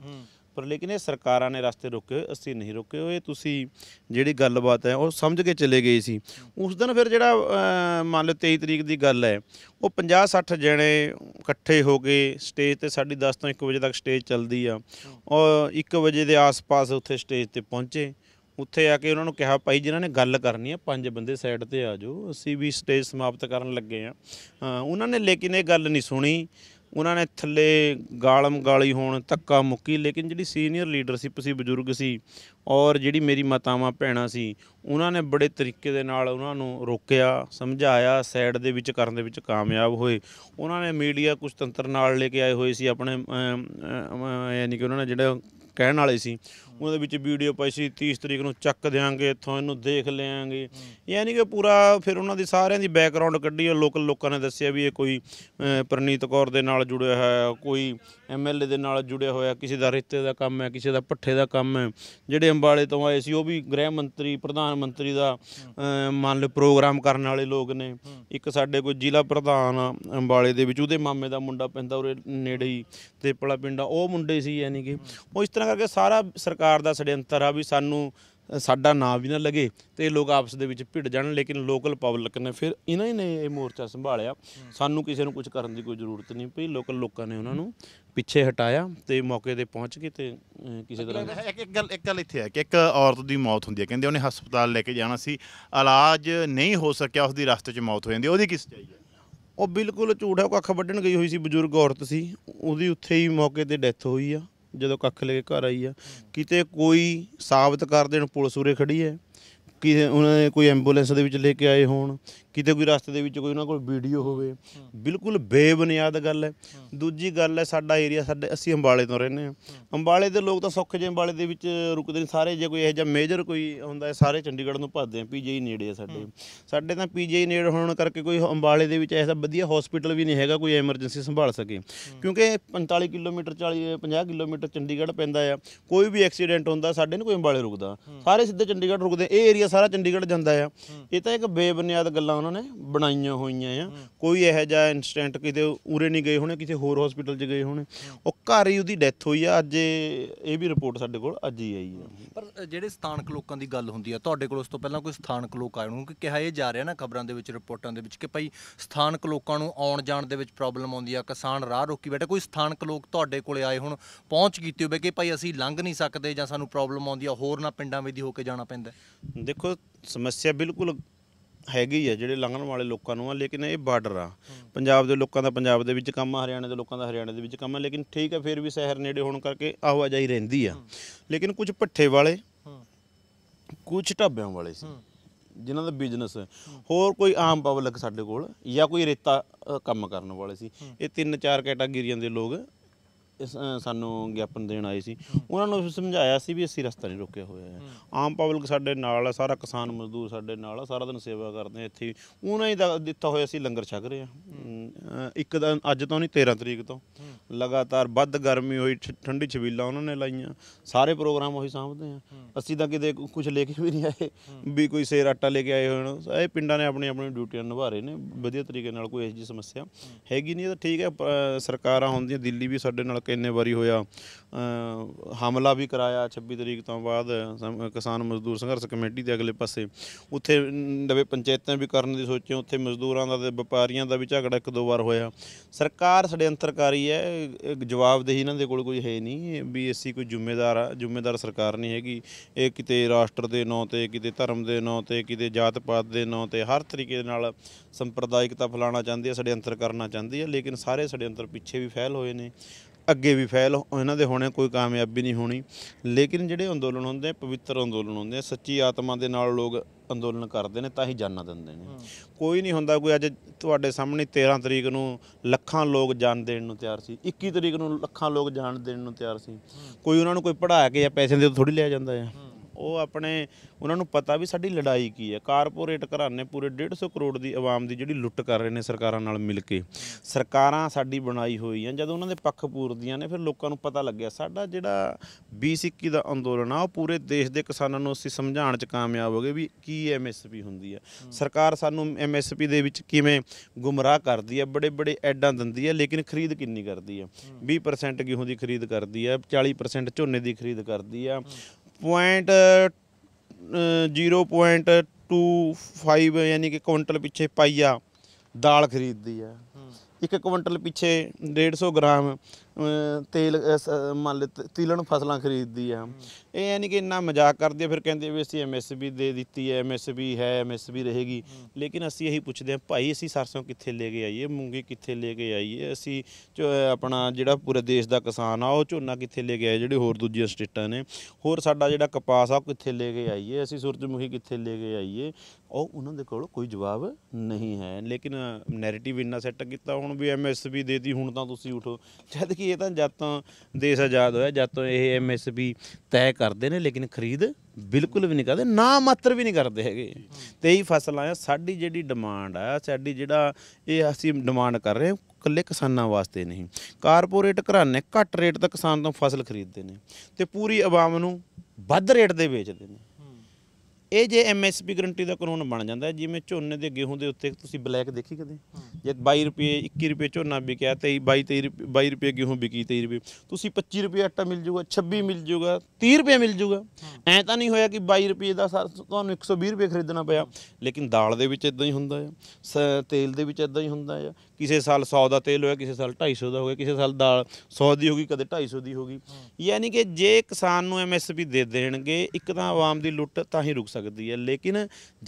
ਪਰ ਲੇਕਿਨ ਇਹ ਸਰਕਾਰਾਂ ਨੇ ਰਸਤੇ ਰੋਕੇ ਅਸੀਂ ਨਹੀਂ ਰੋਕੇ ਹੋਏ ਤੁਸੀਂ ਜਿਹੜੀ ਗੱਲਬਾਤ ਹੈ ਉਹ ਸਮਝ ਕੇ ਚਲੇ ਗਏ ਸੀ ਉਸ ਦਿਨ ਫਿਰ ਜਿਹੜਾ ਮੰਨ ਲਓ 23 ਤਰੀਕ ਦੀ ਗੱਲ ਹੈ ਉਹ 50-60 ਜਣੇ ਇਕੱਠੇ ਹੋ ਕੇ ਸਟੇਜ ਤੇ ਸਾਡੀ 10 ਤੋਂ 1 ਵਜੇ ਤੱਕ ਸਟੇਜ ਚੱਲਦੀ ਆ ਔਰ 1 ਵਜੇ ਦੇ ਆਸ-ਪਾਸ ਉੱਥੇ ਸਟੇਜ ਤੇ ਪਹੁੰਚੇ ਉੱਥੇ ਆ ਕੇ ਉਹਨਾਂ ਨੂੰ ਕਿਹਾ ਭਾਈ ਜਿਨ੍ਹਾਂ ਨੇ ਗੱਲ ਕਰਨੀ ਆ ਪੰਜ ਬੰਦੇ ਸਾਈਡ ਤੇ ਆ ਜਾਓ ਅਸੀਂ ਵੀ ਸਟੇਜ ਸਮਾਪਤ ਕਰਨ ਲੱਗੇ ਆ ਉਹਨਾਂ ਨੇ ਲੇਕਿਨ ਇਹ ਗੱਲ ਨਹੀਂ ਸੁਣੀ ਉਹਨਾਂ ਨੇ ਥੱਲੇ ਗਾਲਮ ਗਾਲੀ ਹੋਣ ਤੱਕਾ ਮੁੱਕੀ ਲੇਕਿਨ ਜਿਹੜੀ ਸੀਨੀਅਰ ਲੀਡਰਸ਼ਿਪ ਸੀ ਬਜ਼ੁਰਗ ਸੀ ਔਰ ਜਿਹੜੀ ਮੇਰੀ ਮਾਤਾਵਾਂ ਭੈਣਾ ਸੀ ਉਹਨਾਂ ਨੇ ਬੜੇ ਤਰੀਕੇ ਦੇ ਨਾਲ ਉਹਨਾਂ ਨੂੰ ਰੋਕਿਆ ਸਮਝਾਇਆ ਸਾਈਡ ਦੇ ਵਿੱਚ ਕਰਨ ਦੇ ਵਿੱਚ ਕਾਮਯਾਬ ਹੋਏ ਉਹਨਾਂ ਨੇ ਮੀਡੀਆ ਕੁਝ ਤੰਤਰ ਨਾਲ ਲੈ ਕੇ ਆਏ ਹੋਏ ਸੀ ਆਪਣੇ ਯਾਨੀ ਕਿ ਉਹਨਾਂ ਨੇ ਜਿਹੜਾ ਕਹਿਣ ਵਾਲੇ ਸੀ ਉਹਦੇ ਵਿੱਚ ਵੀਡੀਓ ਪਾਈ ਸੀ 30 ਤਰੀਕ ਨੂੰ ਚੱਕ ਦੇਾਂਗੇ ਇੱਥੋਂ ਇਹਨੂੰ ਦੇਖ ਲਿਆਂਗੇ ਯਾਨੀ ਕਿ ਪੂਰਾ ਫਿਰ ਉਹਨਾਂ ਦੀ ਸਾਰਿਆਂ ਦੀ ਬੈਕਗ੍ਰਾਉਂਡ ਕੱਢੀ ਹੈ ਲੋਕਲ ਲੋਕਾਂ ਨੇ ਦੱਸਿਆ ਵੀ ਇਹ ਕੋਈ ਪ੍ਰਨੀਤ ਕੌਰ ਦੇ ਨਾਲ ਜੁੜਿਆ ਹੋਇਆ ਕੋਈ ਐਮਐਲਏ ਦੇ ਨਾਲ ਜੁੜਿਆ ਹੋਇਆ ਕਿਸੇ ਦਾ ਰਿਸ਼ਤੇ ਦਾ ਕੰਮ ਹੈ ਕਿਸੇ ਦਾ ਪੱਠੇ ਦਾ ਕੰਮ ਹੈ ਜਿਹੜੇ ਅੰਬਾਲੇ ਤੋਂ ਆਏ ਸੀ ਉਹ ਵੀ ਗ੍ਰਹਿ ਮੰਤਰੀ ਪ੍ਰਧਾਨ ਮੰਤਰੀ ਦਾ ਮੰਨ ਲਓ ਪ੍ਰੋਗਰਾਮ ਕਰਨ ਵਾਲੇ ਲੋਕ ਨੇ ਇੱਕ ਸਾਡੇ ਕੋਈ ਜ਼ਿਲ੍ਹਾ ਪ੍ਰਧਾਨ ਅੰਬਾਲੇ ਦੇ ਵਿੱਚ ਉਹਦੇ ਮਾਮੇ ਦਾ ਮੁੰਡਾ ਪੈਂਦਾ ਉਰੇ ਨੇੜੇ ਹੀ ਤੇਪਲਾ ਪਿੰਡਾ ਉਹ ਮੁੰਡੇ ਸੀ ਯਾਨੀ ਕਿ ਉਹ ਇਸ ਤਰ੍ਹਾਂ ਕਰਕੇ ਸਾਰਾ ਸਰਕਾਰ ਸਰਕਾਰ ਦਾ ਸੜਿੰਤਰ ਆ ਵੀ ਸਾਨੂੰ ਸਾਡਾ ਨਾਮ ਵੀ ਨਾ ਲਗੇ ਤੇ ਲੋਕ ਆਪਸ ਦੇ ਵਿੱਚ ਭਿੜ ਜਾਣ ਲੇਕਿਨ ਲੋਕਲ ਪਬਲਿਕ ਨੇ ਫਿਰ ਇਹਨਾਂ ਹੀ ਨੇ ਇਹ ਮੋਰਚਾ ਸੰਭਾਲਿਆ ਸਾਨੂੰ ਕਿਸੇ ਨੂੰ ਕੁਝ ਕਰਨ ਦੀ ਕੋਈ ਜ਼ਰੂਰਤ ਨਹੀਂ ਪਈ ਲੋਕਲ ਲੋਕਾਂ ਨੇ ਉਹਨਾਂ ਨੂੰ ਪਿੱਛੇ ਹਟਾਇਆ ਤੇ ਮੌਕੇ ਤੇ ਪਹੁੰਚ ਕੇ ਤੇ ਕਿਸੇ ਤਰ੍ਹਾਂ ਇੱਕ ਇੱਕ ਗੱਲ ਇੱਕ ਗੱਲ ਇੱਥੇ ਹੈ ਕਿ ਇੱਕ ਔਰਤ ਦੀ ਮੌਤ ਹੁੰਦੀ ਹੈ ਕਹਿੰਦੇ ਉਹਨੇ ਹਸਪਤਾਲ ਲੈ ਕੇ ਜਾਣਾ ਸੀ ਇਲਾਜ ਨਹੀਂ ਹੋ ਸਕਿਆ ਉਸ ਦੀ ਰਸਤੇ 'ਚ ਮੌਤ ਹੋ ਜਾਂਦੀ ਉਹਦੀ ਕਿਸ ਚਾਹੀਏ ਉਹ ਬਿਲਕੁਲ ਝੂਠ ਹੈ ਉਹ ਅੱਖ ਵੱਢਣ ਗਈ ਹੋਈ ਸੀ ਬਜ਼ੁਰਗ ਔਰਤ ਸੀ ਉਹਦੀ ਉੱਥੇ ਹੀ ਮੌਕੇ ਤੇ ਡੈਥ ਹੋਈ ਆ ਜਦੋਂ ਕੱਖ ਲੈ ਕੇ ਘਰ ਆਈ ਆ ਕਿਤੇ ਕੋਈ ਸਾਬਤ ਕਰ ਦੇਣ ਪੁਲਿਸ ਉਰੇ ਖੜੀ ਹੈ ਕਿ ਉਹਨਾਂ ਨੇ ਕੋਈ ਐਂਬੂਲੈਂਸ ਦੇ ਵਿੱਚ ਲੈ ਕੇ ਆਏ ਹੋਣ ਕਿਤੇ ਕੋਈ ਰਸਤੇ ਦੇ ਵਿੱਚ ਕੋਈ ਉਹਨਾਂ ਕੋਲ ਵੀਡੀਓ ਹੋਵੇ ਬਿਲਕੁਲ ਬੇਬੁਨਿਆਦ ਗੱਲ ਹੈ ਦੂਜੀ ਗੱਲ ਹੈ ਸਾਡਾ ਏਰੀਆ ਸਾਡੇ ਅਸੀਂ ਅੰਬਾਲੇ ਤੋਂ ਰਹਿੰਦੇ ਹਾਂ ਅੰਬਾਲੇ ਦੇ ਲੋਕ ਤਾਂ ਸੁੱਖ ਜੇ ਅੰਬਾਲੇ ਦੇ ਵਿੱਚ ਰੁਕਦੇ ਨੇ ਸਾਰੇ ਜੇ ਕੋਈ ਇਹ ਜਿਹਾ ਮੇਜਰ ਕੋਈ ਹੁੰਦਾ ਹੈ ਸਾਰੇ ਚੰਡੀਗੜ੍ਹ ਨੂੰ ਭੱਜਦੇ ਆ ਪੀਜੀਆਈ e ਨੇੜੇ ਆ ਸਾਡੇ ਸਾਡੇ ਤਾਂ ਪੀਜੀਆਈ e ਨੇੜੇ ਹੋਣ ਕਰਕੇ ਕੋਈ ਅੰਬਾਲੇ ਦੇ ਵਿੱਚ ਐਸਾ ਵਧੀਆ ਹਸਪੀਟਲ ਵੀ ਨਹੀਂ ਹੈਗਾ ਕੋਈ ਐਮਰਜੈਂਸੀ ਸੰਭਾਲ ਸਕੇ ਕਿਉਂਕਿ 45 ਕਿਲੋਮੀਟਰ 40 50 ਕਿਲੋਮੀਟਰ ਚੰਡੀਗੜ੍ਹ ਪੈਂਦਾ ਆ ਕੋਈ ਵੀ ਐਕਸੀਡੈਂਟ ਹੁੰਦਾ ਸਾਡੇ ਨੂੰ ਕੋਈ ਅੰਬਾਲੇ ਰੁਕਦਾ ਸਾਰੇ ਸਿੱਧੇ ਚੰਡੀਗੜ੍ਹ ਰੁਕਦੇ ਇਹ ਏਰੀਆ ਸਾਰਾ ਚੰਡੀਗੜ੍ਹ ਜਾਂਦਾ ਆ ਇਹ ਤਾਂ ਇੱਕ ਬੇਬੁਨਿਆਦ ਗੱਲਾਂ ਉਹਨਾਂ ਨੇ ਬਣਾਈਆਂ ਹੋਈਆਂ ਆ ਕੋਈ ਇਹੋ ਜਿਹਾ ਇਨਸਟੈਂਟ ਕਿਤੇ ਉਰੇ ਨਹੀਂ ਗਏ ਹੋਣੇ ਕਿਸੇ ਹੋਰ ਹਸਪੀਟਲ 'ਚ ਗਏ ਹੋਣੇ ਉਹ ਘਰ ਹੀ ਉਹਦੀ ਡੈਥ ਹੋਈ ਆ ਅੱਜ ਇਹ ਵੀ ਰਿਪੋਰਟ ਸਾਡੇ ਕੋਲ ਅੱਜ ਹੀ ਆਈ ਆ ਪਰ ਜਿਹੜੇ ਸਥਾਨਕ ਲੋਕਾਂ ਦੀ ਗੱਲ ਹੁੰਦੀ ਆ ਤੁਹਾਡੇ ਕੋਲ ਉਸ ਤੋਂ ਪਹਿਲਾਂ ਕੋਈ ਸਥਾਨਕ ਲੋਕ ਆਏ ਨੂੰ ਕਿ ਕਿਹਾ ਇਹ ਜਾ ਰਿਹਾ ਨਾ ਖਬਰਾਂ ਦੇ ਵਿੱਚ ਰਿਪੋਰਟਾਂ ਦੇ ਵਿੱਚ ਕਿ ਭਾਈ ਸਥਾਨਕ ਲੋਕਾਂ ਨੂੰ ਆਉਣ ਜਾਣ ਦੇ ਵਿੱਚ ਪ੍ਰੋਬਲਮ ਆਉਂਦੀ ਆ ਕਿਸਾਨ ਰਾਹ ਰੋਕੀ ਬੈਠੇ ਕੋਈ ਸਥਾਨਕ ਲੋਕ ਤੁਹਾਡੇ ਕੋਲੇ ਆਏ ਹੁਣ ਪਹੁੰਚ ਕੀਤੀ ਹੋਵੇ ਕਿ ਭਾਈ ਅਸੀਂ ਲੰਘ ਨਹੀਂ ਸਕਦੇ ਜਾਂ ਸਾਨੂੰ ਪ੍ਰੋਬਲਮ ਆਉਂਦੀ ਆ ਹੋਰ ਨਾ ਪਿੰਡਾਂ ਵਿੱਚ ਦੀ ਹੋ ਕੇ ਜਾਣਾ ਪੈਂਦਾ ਦੇਖੋ ਸਮੱਸਿਆ ਬਿਲਕੁਲ ਹੈਗੇ ਹੀ ਆ ਜਿਹੜੇ ਲੰਘਣ ਵਾਲੇ ਲੋਕਾਂ ਨੂੰ ਆ ਲੇਕਿਨ ਇਹ ਬਾਰਡਰ ਆ ਪੰਜਾਬ ਦੇ ਲੋਕਾਂ ਦਾ ਪੰਜਾਬ ਦੇ ਵਿੱਚ ਕੰਮ ਹਰਿਆਣੇ ਹਰਿਆਣਾ ਦੇ ਲੋਕਾਂ ਦਾ ਹਰਿਆਣਾ ਦੇ ਵਿੱਚ ਕੰਮ ਆ ਲੇਕਿਨ ਠੀਕ ਆ ਫਿਰ ਵੀ ਸ਼ਹਿਰ ਨੇੜੇ ਹੋਣ ਕਰਕੇ ਆਵਾਜਾਈ ਰਹਿੰਦੀ ਆ ਲੇਕਿਨ ਕੁਝ ਪੱਠੇ ਵਾਲੇ ਕੁਝ ਢਾਬਿਆਂ ਵਾਲੇ ਸੀ ਜਿਨ੍ਹਾਂ ਦਾ ਬਿਜ਼ਨਸ ਹੋਰ ਕੋਈ ਆਮ ਪਬਲਿਕ ਸਾਡੇ ਕੋਲ ਜਾਂ ਕੋਈ ਰੇਤਾ ਕੰਮ ਕਰਨ ਵਾਲੇ ਸੀ ਇਹ ਤਿੰਨ ਚਾਰ ਕੈਟਾਗਰੀਆਂ ਦੇ ਲੋਕ ਇਸ, ਸਾਨੂੰ ਗਿਆਪਨ ਦੇਣ ਆਏ ਸੀ ਉਹਨਾਂ ਨੂੰ ਸਮਝਾਇਆ ਸੀ ਵੀ ਅਸੀਂ ਰਸਤਾ ਨਹੀਂ ਰੋਕਿਆ ਹੋਇਆ ਹੈ ਆਮ ਪਬਲਿਕ ਸਾਡੇ ਨਾਲ ਹੈ ਸਾਰਾ ਕਿਸਾਨ ਮਜ਼ਦੂਰ ਸਾਡੇ ਨਾਲ ਹੈ ਸਾਰਾ ਦਿਨ ਸੇਵਾ ਕਰਦੇ ਆ ਇੱਥੇ ਉਹਨਾਂ ਹੀ ਦਾ ਦਿੱਤਾ ਹੋਇਆ ਸੀ ਲੰਗਰ ਛਕ ਰਹੇ ਆ ਇੱਕ ਦਿਨ ਅੱਜ ਤੋਂ ਨਹੀਂ 13 ਤਰੀਕ ਤੋਂ ਲਗਾਤਾਰ ਵੱਧ ਗਰਮੀ ਹੋਈ ਠੰਡੀ ਛਵੀਲਾ ਉਹਨਾਂ ਨੇ ਲਾਈਆਂ ਸਾਰੇ ਪ੍ਰੋਗਰਾਮ ਉਹੀ ਸਾਹਮਣੇ ਆ ਅਸੀਂ ਤਾਂ ਕਿਤੇ ਕੁਝ ਲੈ ਕੇ ਵੀ ਨਹੀਂ ਆਏ ਵੀ ਕੋਈ ਸੇਰ ਆਟਾ ਲੈ ਕੇ ਆਏ ਹੋਣ ਇਹ ਪਿੰਡਾਂ ਨੇ ਆਪਣੀ ਆਪਣੀ ਡਿਊਟੀਆਂ ਨਿਭਾ ਰਹੇ ਨੇ ਵਧੀਆ ਤਰੀਕੇ ਨਾਲ ਕੋਈ ਇਸ ਜੀ ਸਮੱਸਿਆ ਹੈਗੀ ਨਹੀਂ ਇਹ ਤਾਂ ਠੀਕ ਹੈ ਸਰਕਾਰਾਂ ਹੁੰਦੀਆਂ ਦਿੱਲੀ ਵੀ ਸਾਡੇ ਨਾਲ ਕਿੰਨੇ ਵਾਰੀ ਹੋਇਆ ਹਮਲਾ ਵੀ ਕਰਾਇਆ 26 ਤਰੀਕ ਤੋਂ ਬਾਅਦ ਕਿਸਾਨ ਮਜ਼ਦੂਰ ਸੰਘਰਸ਼ ਕਮੇਟੀ ਦੇ ਅਗਲੇ ਪਾਸੇ ਉੱਥੇ ਨਵੇਂ ਪੰਚਾਇਤਾਂ ਵੀ ਕਰਨ ਦੀ ਸੋਚੀ ਉੱਥੇ ਮਜ਼ਦੂਰਾਂ ਦਾ ਤੇ ਵਪਾਰੀਆਂ ਦਾ ਵੀ ਝਗੜਾ ਇੱਕ ਦੋ ਵਾਰ ਹੋਇਆ ਸਰਕਾਰ ਅੰਤਰਕਾਰੀ ਹੈ ਜਵਾਬਦੇਹੀ ਇਹਨਾਂ ਦੇ ਕੋਲ ਕੋਈ ਹੈ ਨਹੀਂ ਵੀ ਐਸੀ ਕੋਈ ਜ਼ਿੰਮੇਦਾਰ ਆ ਜ਼ਿੰਮੇਦਾਰ ਸਰਕਾਰ ਨਹੀਂ ਹੈਗੀ ਇਹ ਕਿਤੇ ਰਾਸ਼ਟਰ ਦੇ ਨਾਂ ਤੇ ਕਿਤੇ ਧਰਮ ਦੇ ਨਾਂ ਤੇ ਕਿਤੇ ਜਾਤ ਪਾਤ ਦੇ ਨਾਂ ਤੇ ਹਰ ਤਰੀਕੇ ਦੇ ਨਾਲ ਸੰਪਰਦਾਇਕਤਾ ਫਲਾਣਾ ਚਾਹੁੰਦੀ ਹੈ ਅੰਤਰ ਕਰਨਾ ਚਾਹੁੰਦੀ ਹੈ ਲੇਕਿਨ ਸਾਰੇ ਅੰਤਰ ਪਿੱਛੇ ਵੀ ਫੈਲ ਹੋਏ ਨੇ ਅੱਗੇ ਵੀ ਫੈਲ ਇਹਨਾਂ ਦੇ ਹੋਣੇ ਕੋਈ ਕਾਮਯਾਬੀ ਨਹੀਂ ਹੋਣੀ ਲੇਕਿਨ ਜਿਹੜੇ ਅੰਦੋਲਨ ਹੁੰਦੇ ਆ ਪਵਿੱਤਰ ਅੰਦੋਲਨ ਹੁੰਦੇ ਆ ਸੱਚੀ ਆਤਮਾ ਦੇ ਨਾਲ ਲੋਕ ਅੰਦੋਲਨ ਕਰਦੇ ਨੇ ਤਾਂ ਹੀ ਜਾਨਾਂ ਦਿੰਦੇ ਨੇ ਕੋਈ ਨਹੀਂ ਹੁੰਦਾ ਕੋਈ ਅੱਜ ਤੁਹਾਡੇ ਸਾਹਮਣੇ 13 ਤਰੀਕ ਨੂੰ ਲੱਖਾਂ ਲੋਕ ਜਾਨ ਦੇਣ ਨੂੰ ਤਿਆਰ ਸੀ 21 ਤਰੀਕ ਨੂੰ ਲੱਖਾਂ ਲੋਕ ਜਾਨ ਦੇਣ ਨੂੰ ਤਿਆਰ ਸੀ ਕੋਈ ਉਹਨਾਂ ਨੂੰ ਕੋਈ ਪੜਾ ਕੇ ਜਾਂ ਪੈਸੇ ਦੇ ਥੋੜੀ ਲਿਆ ਜਾਂਦਾ ਹੈ ਉਹ ਆਪਣੇ ਉਹਨਾਂ ਨੂੰ ਪਤਾ ਵੀ ਸਾਡੀ ਲੜਾਈ ਕੀ ਹੈ ਕਾਰਪੋਰੇਟ ਘਰਾਣੇ ਪੂਰੇ 150 ਕਰੋੜ ਦੀ ਆਵਾਮ ਦੀ ਜਿਹੜੀ ਲੁੱਟ ਕਰ ਰਹੇ ਨੇ ਸਰਕਾਰਾਂ ਨਾਲ ਮਿਲ ਕੇ ਸਰਕਾਰਾਂ ਸਾਡੀ ਬਣਾਈ ਹੋਈ ਆ ਜਦੋਂ ਉਹਨਾਂ ਦੇ ਪੱਖ ਪੂਰਦੀਆਂ ਨੇ ਫਿਰ ਲੋਕਾਂ ਨੂੰ ਪਤਾ ਲੱਗਿਆ ਸਾਡਾ ਜਿਹੜਾ 2021 ਦਾ ਅੰਦੋਲਨ ਆ ਉਹ ਪੂਰੇ ਦੇਸ਼ ਦੇ ਕਿਸਾਨਾਂ ਨੂੰ ਅਸੀਂ ਸਮਝਾਉਣ 'ਚ ਕਾਮਯਾਬ ਹੋ ਗਏ ਵੀ ਕੀ ਐਮਐਸਪੀ ਹੁੰਦੀ ਹੈ ਸਰਕਾਰ ਸਾਨੂੰ ਐਮਐਸਪੀ ਦੇ ਵਿੱਚ ਕਿਵੇਂ ਗੁੰਮਰਾਹ ਕਰਦੀ ਹੈ ਬੜੇ ਬੜੇ ਐਡਾਂ ਦਿੰਦੀ ਹੈ ਲੇਕਿਨ ਖਰੀਦ ਕਿੰਨੀ ਕਰਦੀ ਹੈ 20% ਗੇਹੂੰ ਦੀ ਖਰੀਦ ਕਰਦੀ ਹੈ 40% ਝੋਨੇ ਦੀ ਖਰੀਦ ਕਰਦੀ ਆ ਪੁਆਇੰਟ 0.25 ਯਾਨੀ ਕਿ ਕੁਇੰਟਲ ਪਿੱਛੇ ਪਾਈਆ ਦਾਲ ਖਰੀਦਦੀ ਆ ਇੱਕ ਕੁਇੰਟਲ ਪਿੱਛੇ 150 ਗ੍ਰਾਮ ਤੇਲ ਮੰਨ ਲੈ ਤੀਲਣ ਫਸਲਾਂ ਖਰੀਦਦੀ ਆ ਇਹ ਯਾਨੀ ਕਿ ਇੰਨਾ ਮਜ਼ਾਕ ਕਰਦੀ ਆ ਫਿਰ ਕਹਿੰਦੇ ਵੀ ਅਸੀਂ ਐਮਐਸਬੀ ਦੇ ਦਿੱਤੀ ਹੈ ਐਮਐਸਬੀ ਹੈ ਐਮਐਸਬੀ ਰਹੇਗੀ ਲੇਕਿਨ ਅਸੀਂ ਇਹੀ ਪੁੱਛਦੇ ਆ ਭਾਈ ਅਸੀਂ ਸਰਸੋਂ ਕਿੱਥੇ ਲੈ ਕੇ ਆਈਏ ਮੂੰਗੀ ਕਿੱਥੇ ਲੈ ਕੇ ਆਈਏ ਅਸੀਂ ਜੋ ਆਪਣਾ ਜਿਹੜਾ ਪੂਰੇ ਦੇਸ਼ ਦਾ ਕਿਸਾਨ ਆ ਉਹ ਝੋਨਾ ਕਿੱਥੇ ਲੈ ਕੇ ਆਏ ਜਿਹੜੇ ਹੋਰ ਦੂਜੀਆਂ ਸਟੇਟਾਂ ਨੇ ਹੋਰ ਸਾਡਾ ਜਿਹੜਾ ਕਪਾਸ ਆ ਉਹ ਕਿੱਥੇ ਲੈ ਕੇ ਆਈਏ ਅਸੀਂ ਸੂਰਜਮੁਖੀ ਕਿੱਥੇ ਲੈ ਕੇ ਆਈਏ ਉਹ ਉਹਨਾਂ ਦੇ ਕੋਲ ਕੋਈ ਜਵਾਬ ਨਹੀਂ ਹੈ ਲੇਕਿਨ ਨੈਰੇਟਿਵ ਇੰਨਾ ਸੈੱਟ ਕੀਤਾ ਹੁਣ ਵੀ ਐਮਐਸਪੀ ਦੇਤੀ ਹੁਣ ਤਾਂ ਤੁਸੀਂ ਉਠੋ ਜਦ ਕਿ ਇਹ ਤਾਂ ਜਦ ਤੋਂ ਦੇਸ਼ ਆਜ਼ਾਦ ਹੋਇਆ ਜਦ ਤੋਂ ਇਹ ਐਮਐਸਪੀ ਤੈਅ ਕਰਦੇ ਨੇ ਲੇਕਿਨ ਖਰੀਦ ਬਿਲਕੁਲ ਵੀ ਨਹੀਂ ਕਰਦੇ ਨਾ ਮਾਤਰ ਵੀ ਨਹੀਂ ਕਰਦੇ ਹੈਗੇ ਤੇ ਹੀ ਫਸਲਾਂ ਆ ਸਾਡੀ ਜਿਹੜੀ ਡਿਮਾਂਡ ਆ ਸਾਡੀ ਜਿਹੜਾ ਇਹ ਅਸੀਂ ਡਿਮਾਂਡ ਕਰ ਰਹੇ ਕੱਲੇ ਕਿਸਾਨਾਂ ਵਾਸਤੇ ਨਹੀਂ ਕਾਰਪੋਰੇਟ ਘਰਾਣੇ ਘੱਟ ਰੇਟ ਤੇ ਕਿਸਾਨ ਤੋਂ ਫਸਲ ਖਰੀਦਦੇ ਨੇ ਤੇ ਪੂਰੀ ਆਵਾਮ ਨੂੰ ਵੱਧ ਰੇਟ ਦੇ ਵੇਚਦੇ ਨੇ ਇਹ ਜੇ ਐਮਐਸਪੀ ਗਰੰਟੀ ਦਾ ਕਾਨੂੰਨ ਬਣ ਜਾਂਦਾ ਜਿਵੇਂ ਝੋਨੇ ਦੇ ਗੇਹੂੰ ਦੇ ਉੱਤੇ ਤੁਸੀਂ ਬਲੈਕ ਦੇਖੀ ਕਦੇ ਜੇ 22 ਰੁਪਏ 21 ਰੁਪਏ ਝੋਨਾ ਵਿਕਿਆ 23 22 ਰੁਪਏ 22 ਰੁਪਏ ਗੇਹੂੰ ਵਿਕੀ 23 ਰੁਪਏ ਤੁਸੀਂ 25 ਰੁਪਏ ਆਟਾ ਮਿਲ ਜੂਗਾ 26 ਮਿਲ ਜੂਗਾ 30 ਰੁਪਏ ਮਿਲ ਜੂਗਾ ਐ ਤਾਂ ਨਹੀਂ ਹੋਇਆ ਕਿ 22 ਰੁਪਏ ਦਾ ਤੁਹਾਨੂੰ 120 ਰੁਪਏ ਖਰੀਦਣਾ ਪਿਆ ਲੇਕਿਨ ਦਾਲ ਦੇ ਵਿੱਚ ਇਦਾਂ ਹੀ ਹੁੰਦਾ ਹੈ ਤੇਲ ਦੇ ਵਿੱਚ ਇਦਾਂ ਹੀ ਹੁੰਦਾ ਹੈ ਕਿਸੇ ਸਾਲ 100 ਦਾ ਤੇਲ ਹੋਇਆ ਕਿਸੇ ਸਾਲ 250 ਦਾ ਹੋਇਆ ਕਿਸੇ ਸਾਲ ਦਾਲ 100 ਦੀ ਹੋਗੀ ਕਦੇ 250 ਦੀ ਹੋਗੀ ਯਾਨੀ ਕਿ ਜੇ ਕਿਸਾਨ ਨੂੰ ਐਮਐਸਪੀ ਦੇ ਦੇਣਗੇ ਇੱਕ ਤਾਂ ਆਵਾਮ ਦੀ ਲੁੱਟ ਤਾਂ ਹੀ ਰੁਕ ਸਕਦੀ ਹੈ ਲੇਕਿਨ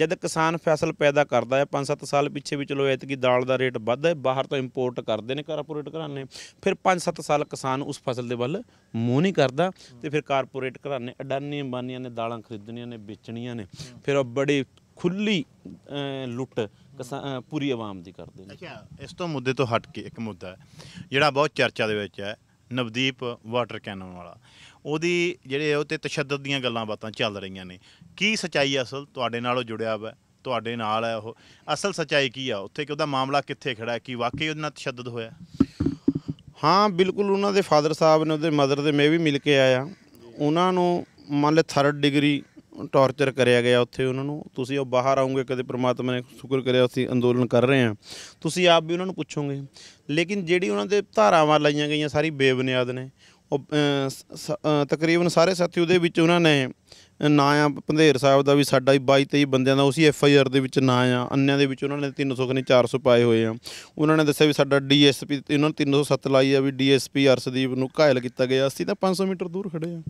ਜਦ ਕਿਸਾਨ ਫਸਲ ਪੈਦਾ ਕਰਦਾ ਹੈ 5-7 ਸਾਲ ਪਿੱਛੇ ਵੀ ਚਲੋ ਐਤਕੀ ਦਾਲ ਦਾ ਰੇਟ ਵੱਧ ਹੈ ਬਾਹਰ ਤੋਂ ਇੰਪੋਰਟ ਕਰਦੇ ਨੇ ਕਾਰਪੋਰੇਟ ਘਰਾਣੇ ਫਿਰ 5-7 ਸਾਲ ਕਿਸਾਨ ਉਸ ਫਸਲ ਦੇ ਵੱਲ ਮੂੰਹ ਨਹੀਂ ਕਰਦਾ ਤੇ ਫਿਰ ਕਾਰਪੋਰੇਟ ਘਰਾਣੇ ਅਡਾਨੀ ਅੰਬਾਨੀਆਂ ਨੇ ਦਾਲਾਂ ਖਰੀਦਣੀਆਂ ਨੇ ਵੇਚਣੀਆਂ ਨੇ ਫਿਰ ਉਹ ਬੜੀ ਖੁੱਲੀ ਲੁੱਟ ਪੂਰੀ ਆਵਾਮ ਦੀ ਕਰਦੇ ਨੇ ਅੱਛਾ ਇਸ ਤੋਂ ਮੁੱਦੇ ਤੋਂ ਹਟ ਕੇ ਇੱਕ ਮੁੱਦਾ ਹੈ ਜਿਹੜਾ ਬਹੁਤ ਚਰਚਾ ਦੇ ਵਿੱਚ ਹੈ ਨਵਦੀਪ ਵਾਟਰ ਕੈਨਨ ਵਾਲਾ ਉਹਦੀ ਜਿਹੜੇ ਉਹ ਤੇ ਤਸ਼ੱਦਦ ਦੀਆਂ ਗੱਲਾਂ ਬਾਤਾਂ ਚੱਲ ਰਹੀਆਂ ਨੇ ਕੀ ਸਚਾਈ ਅਸਲ ਤੁਹਾਡੇ ਨਾਲ ਉਹ ਜੁੜਿਆ ਹੋਇਆ ਤੁਹਾਡੇ ਨਾਲ ਹੈ ਉਹ ਅਸਲ ਸਚਾਈ ਕੀ ਆ ਉੱਥੇ ਕਿ ਉਹਦਾ ਮਾਮਲਾ ਕਿੱਥੇ ਖੜਾ ਹੈ ਕਿ ਵਾਕਈ ਉਹਦੇ ਨਾਲ ਤਸ਼ੱਦਦ ਹੋਇਆ ਹਾਂ ਬਿਲਕੁਲ ਉਹਨਾਂ ਦੇ ਫਾਦਰ ਸਾਹਿਬ ਨੇ ਉਹਦੇ ਮਦਰ ਦੇ ਮੈਂ ਵੀ ਮਿਲ ਕੇ ਆਇਆ ਉਹਨਾਂ ਨੂੰ ਮੰਨ ਲੈ ਥਰਡ ਡਿਗਰੀ ਟੌਰਚਰ ਕਰਿਆ ਗਿਆ ਉੱਥੇ ਉਹਨਾਂ ਨੂੰ ਤੁਸੀਂ ਉਹ ਬਾਹਰ ਆਉਂਗੇ ਕਦੇ ਪ੍ਰਮਾਤਮਾ ਨੇ ਸ਼ੁਕਰ ਕਰਿਆ ਅਸੀਂ ਅੰਦੋਲਨ ਕਰ ਰਹੇ ਹਾਂ ਤੁਸੀਂ ਆਪ ਵੀ ਉਹਨਾਂ ਨੂੰ ਪੁੱਛੋਗੇ ਲੇਕਿਨ ਜਿਹੜੀ ਉਹਨਾਂ ਦੇ ਧਾਰਾਵਾਂ ਲਾਈਆਂ ਗਈਆਂ ਸਾਰੀ ਬੇਬੁਨਿਆਦ ਨੇ ਤਕਰੀਬਨ ਸਾਰੇ ਸਾਥੀ ਉਹਦੇ ਵਿੱਚ ਉਹਨਾਂ ਨੇ ਨਾਂ ਆ ਪੰਧੇਰ ਸਾਹਿਬ ਦਾ ਵੀ ਸਾਡਾ ਹੀ 22 23 ਬੰਦਿਆਂ ਦਾ ਉਸੇ ਐਫ ਆਈ ਆਰ ਦੇ ਵਿੱਚ ਨਾਂ ਆ ਅੰਨਿਆਂ ਦੇ ਵਿੱਚ ਉਹਨਾਂ ਨੇ 300 ਕਨੇ 400 ਪਾਏ ਹੋਏ ਆ ਉਹਨਾਂ ਨੇ ਦੱਸਿਆ ਵੀ ਸਾਡਾ ਡੀਐਸਪੀ ਉਹਨਾਂ ਨੇ 307 ਲਾਈ ਆ ਵੀ ਡੀਐਸਪੀ ਅਰਸ਼ਦੀਪ ਨੂੰ ਘਾਇਲ ਕੀਤਾ ਗਿਆ ਅਸੀਂ ਤਾਂ 500 ਮੀਟਰ ਦੂਰ ਖੜੇ ਆ